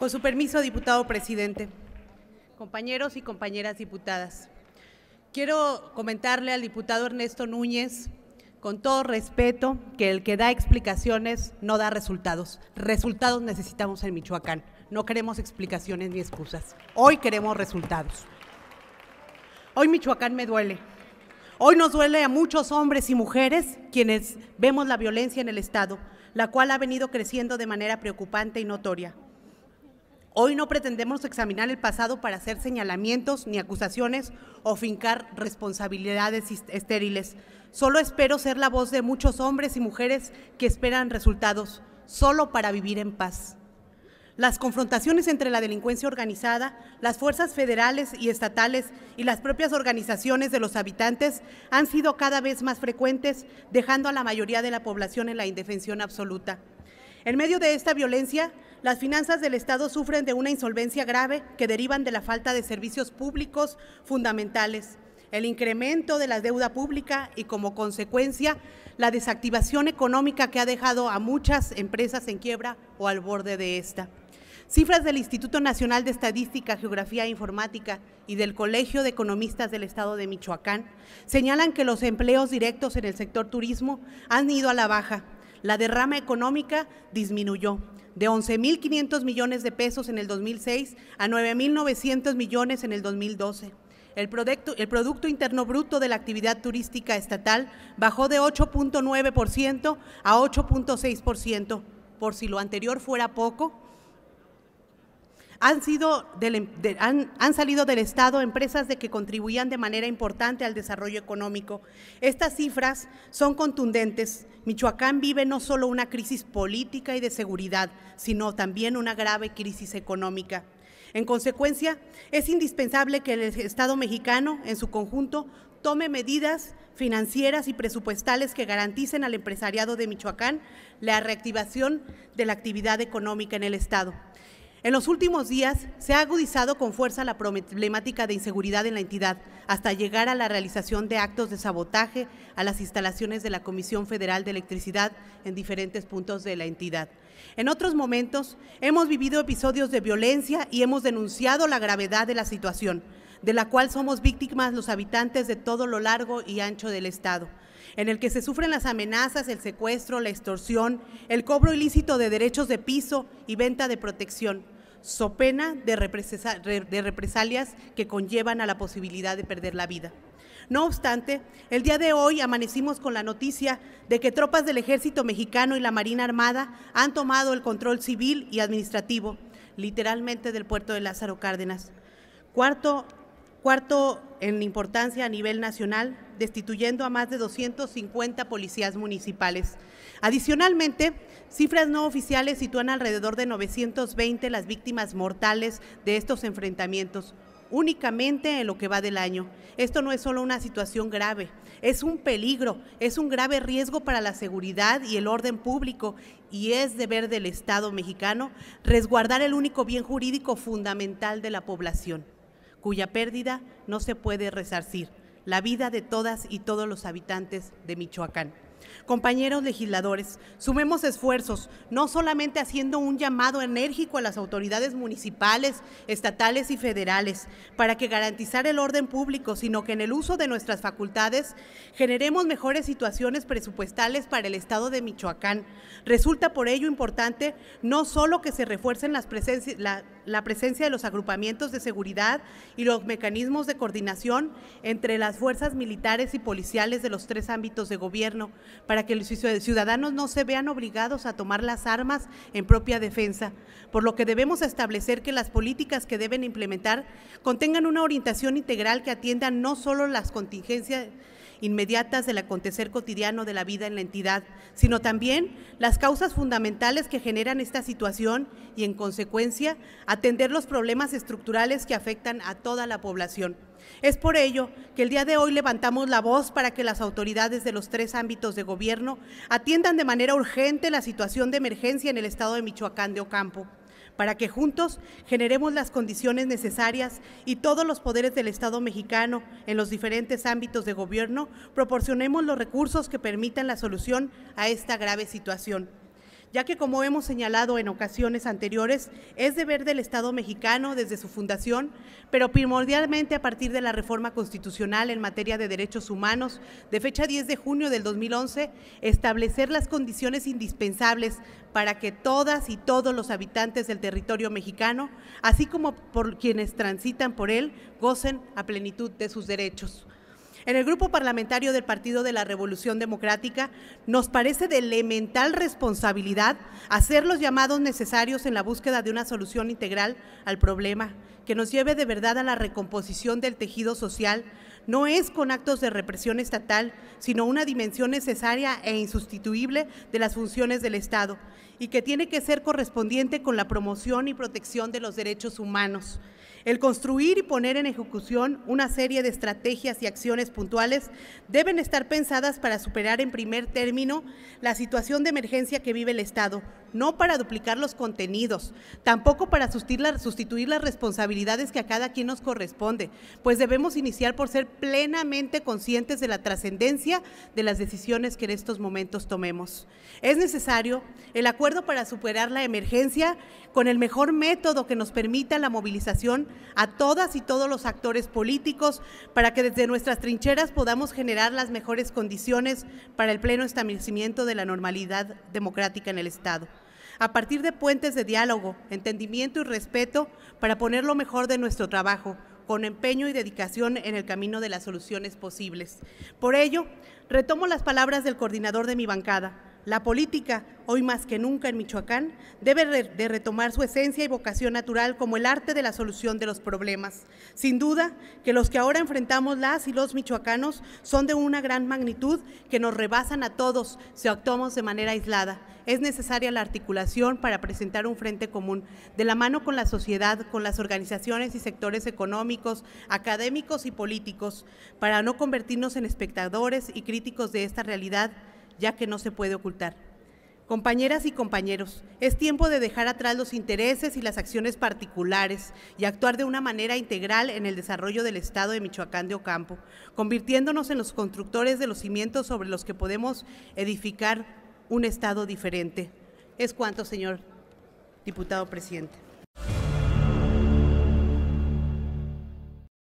Con su permiso, diputado presidente, compañeros y compañeras diputadas, quiero comentarle al diputado Ernesto Núñez, con todo respeto, que el que da explicaciones no da resultados. Resultados necesitamos en Michoacán. No queremos explicaciones ni excusas. Hoy queremos resultados. Hoy Michoacán me duele. Hoy nos duele a muchos hombres y mujeres quienes vemos la violencia en el Estado, la cual ha venido creciendo de manera preocupante y notoria. Hoy no pretendemos examinar el pasado para hacer señalamientos ni acusaciones o fincar responsabilidades estériles. Solo espero ser la voz de muchos hombres y mujeres que esperan resultados, solo para vivir en paz. Las confrontaciones entre la delincuencia organizada, las fuerzas federales y estatales y las propias organizaciones de los habitantes han sido cada vez más frecuentes, dejando a la mayoría de la población en la indefensión absoluta. En medio de esta violencia, las finanzas del Estado sufren de una insolvencia grave que derivan de la falta de servicios públicos fundamentales, el incremento de la deuda pública y como consecuencia la desactivación económica que ha dejado a muchas empresas en quiebra o al borde de esta. Cifras del Instituto Nacional de Estadística, Geografía e Informática y del Colegio de Economistas del Estado de Michoacán señalan que los empleos directos en el sector turismo han ido a la baja la derrama económica disminuyó de 11.500 millones de pesos en el 2006 a 9.900 millones en el 2012. El producto, el producto, Interno Bruto de la actividad turística estatal bajó de 8.9% a 8.6%. Por si lo anterior fuera poco, Em, han, salido del Estado empresas de que contribuían de manera importante al desarrollo económico. Estas cifras son contundentes. Michoacán vive no solo una crisis política y de seguridad, sino también una grave crisis económica. En consecuencia, es indispensable que el Estado mexicano, en su conjunto, tome medidas financieras y presupuestales que garanticen al empresariado de Michoacán la reactivación de la actividad económica en el Estado. En los últimos días se ha agudizado con fuerza la problemática de inseguridad en la entidad, hasta llegar a la realización de actos de sabotaje a las instalaciones de la Comisión Federal de Electricidad en diferentes puntos de la entidad. En otros momentos hemos vivido episodios de violencia y hemos denunciado la gravedad de la situación, de la cual somos víctimas los habitantes de todo lo largo y ancho del Estado en el que se sufren las amenazas, el secuestro, la extorsión, el cobro ilícito de derechos de piso y venta de protección, so pena de, de represalias que conllevan a la posibilidad de perder la vida. No obstante, el día de hoy amanecimos con la noticia de que tropas del ejército mexicano y la Marina Armada han tomado el control civil y administrativo, literalmente del puerto de Lázaro Cárdenas. Cuarto Cuarto en importancia a nivel nacional, destituyendo a más de 250 policías municipales. Adicionalmente, cifras no oficiales sitúan alrededor de 920 las víctimas mortales de estos enfrentamientos, únicamente en lo que va del año. Esto no es solo una situación grave, es un peligro, es un grave riesgo para la seguridad y el orden público y es deber del Estado mexicano resguardar el único bien jurídico fundamental de la población cuya pérdida no se puede resarcir, la vida de todas y todos los habitantes de Michoacán. Compañeros legisladores, sumemos esfuerzos, no solamente haciendo un llamado enérgico a las autoridades municipales, estatales y federales para que garantizar el orden público, sino que en el uso de nuestras facultades generemos mejores situaciones presupuestales para el Estado de Michoacán. Resulta por ello importante no solo que se refuercen las presencias, la presencia de los agrupamientos de seguridad y los mecanismos de coordinación entre las fuerzas militares y policiales de los tres ámbitos de gobierno, para que los ciudadanos no se vean obligados a tomar las armas en propia defensa, por lo que debemos establecer que las políticas que deben implementar contengan una orientación integral que atienda no solo las contingencias, inmediatas del acontecer cotidiano de la vida en la entidad, sino también las causas fundamentales que generan esta situación y, en consecuencia, atender los problemas estructurales que afectan a toda la población. Es por ello que el día de hoy levantamos la voz para que las autoridades de los tres ámbitos de gobierno atiendan de manera urgente la situación de emergencia en el estado de Michoacán de Ocampo para que juntos generemos las condiciones necesarias y todos los poderes del Estado mexicano en los diferentes ámbitos de gobierno proporcionemos los recursos que permitan la solución a esta grave situación ya que como hemos señalado en ocasiones anteriores, es deber del Estado mexicano desde su fundación, pero primordialmente a partir de la reforma constitucional en materia de derechos humanos de fecha 10 de junio del 2011, establecer las condiciones indispensables para que todas y todos los habitantes del territorio mexicano, así como por quienes transitan por él, gocen a plenitud de sus derechos. En el grupo parlamentario del Partido de la Revolución Democrática nos parece de elemental responsabilidad hacer los llamados necesarios en la búsqueda de una solución integral al problema que nos lleve de verdad a la recomposición del tejido social. No es con actos de represión estatal, sino una dimensión necesaria e insustituible de las funciones del Estado y que tiene que ser correspondiente con la promoción y protección de los derechos humanos. El construir y poner en ejecución una serie de estrategias y acciones puntuales deben estar pensadas para superar en primer término la situación de emergencia que vive el Estado, no para duplicar los contenidos, tampoco para sustituir las responsabilidades que a cada quien nos corresponde, pues debemos iniciar por ser plenamente conscientes de la trascendencia de las decisiones que en estos momentos tomemos. Es necesario el acuerdo para superar la emergencia con el mejor método que nos permita la movilización a todas y todos los actores políticos para que desde nuestras trincheras podamos generar las mejores condiciones para el pleno establecimiento de la normalidad democrática en el Estado a partir de puentes de diálogo, entendimiento y respeto para poner lo mejor de nuestro trabajo, con empeño y dedicación en el camino de las soluciones posibles. Por ello, retomo las palabras del coordinador de mi bancada. La política, hoy más que nunca en Michoacán, debe de retomar su esencia y vocación natural como el arte de la solución de los problemas. Sin duda que los que ahora enfrentamos las y los michoacanos son de una gran magnitud que nos rebasan a todos si actuamos de manera aislada. Es necesaria la articulación para presentar un frente común, de la mano con la sociedad, con las organizaciones y sectores económicos, académicos y políticos, para no convertirnos en espectadores y críticos de esta realidad ya que no se puede ocultar. Compañeras y compañeros, es tiempo de dejar atrás los intereses y las acciones particulares y actuar de una manera integral en el desarrollo del Estado de Michoacán de Ocampo, convirtiéndonos en los constructores de los cimientos sobre los que podemos edificar un Estado diferente. Es cuanto, señor diputado presidente.